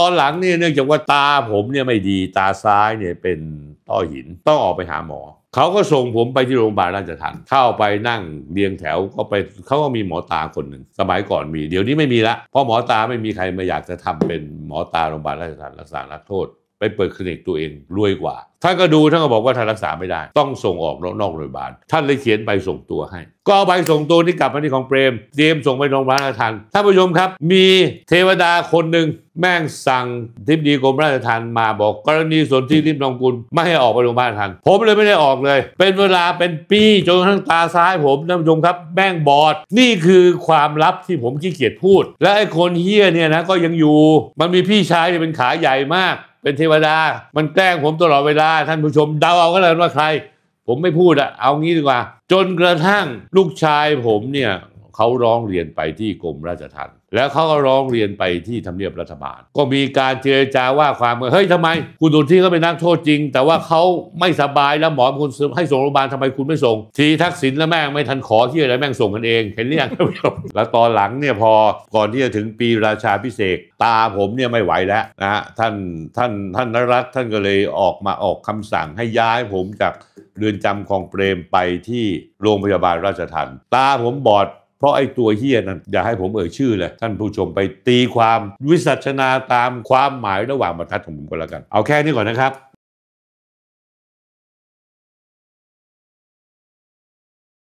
ตอนหลังเนี่ยเนื่องจากว่าตาผมเนี่ยไม่ดีตาซ้ายเนี่ยเป็นต้อหินต้องออกไปหาหมอ เขาก็ส่งผมไปที่โรงพยาบาลราชทันฑเข้าไปนั่ง เรียงแถวก็ไปเขาก็มีหมอตาคนหนึ่งสมัยก่อนมี เดี๋ยวนี้ไม่มีละเพราะหมอตาไม่มีใครมาอยากจะทำเป็นหมอตาโรงพยาบาลราชทันฑรักษาลักโทษ ไปเปิดคลินิกตัวเองรวยกว่าท่านก็ดู ท่านก็บอกว่าท่านรักษาไม่ได้ ต้องส่งออกนอกโรงพยาบาล ท่านเลยเขียนใบส่งตัวให้ ก็เอาใบส่งตัวนี่กลับมาที่ของเปรมเยมส่งไปโรงพยาบาลทันท่านผู้ชมครับ มีเทวดาคนหนึ่งแม่งสั่งทิพดีกรมราชทัณฑ์มาบอก กรณีส่วนที่ริมนองกุลไม่ให้ออกไปโรงพยาบาลทันผมเลยไม่ได้ออกเลย เป็นเวลาเป็นปีจนทั้งตาซ้ายผมท่านผู้ชมครับแม่งบอดนี่คือความลับที่ผมขี้เกียจพูด และไอ้คนเฮี้ยเนี่ยนะก็ยังอยู่มันมีพี่ชายที่เป็นขาใหญ่มาก เป็นเทวดามันแกล้งผมตลอดเวลาาท่านผู้ชมเดาเอาก็แล้วว่าใคร ผมไม่พูดอะเอางี้ดีกว่า จนกระทั่งลูกชายผมเนี่ยเขาร้องเรียนไปที่กรมราชทัณแล้วเขาก็ร้องเรียนไปที่ทำเนียบรัฐบาล ก็มีการเจรจาว่าความเฮ้ยทำไม คุณดุที่เขาเป็นนักโทษจริง แต่ว่าเขาไม่สบายแล้วหมอคุณให้ส่งโรงพยาบาลทำไมคุณไม่ส่ง ทีทักษิณและแม่งไม่ทันขอที่อะไรแม่งส่งกันเอง เห็นเรียงแล้วตอนหลังเนี่ยพอก่อนที่จะถึงปีราชาพิเศษตาผมเนี่ยไม่ไหวแล้วนะท่านท่านท่านนรัฐท่านก็เลยออกมาออกคำสั่งให้ย้ายผมจากเรือนจำของเปรมไปที่โรงพยาบาลราชทัน ตาผมบอดเพราะไอ้ตัวเฮียนั้นอย่าให้ผมเอ่ยชื่อเลย ท่านผู้ชมไปตีความวิสัชนาตามความหมายระหว่างบรรทัดของผมก็แล้วกัน เอาแค่นี้ก่อนนะครับ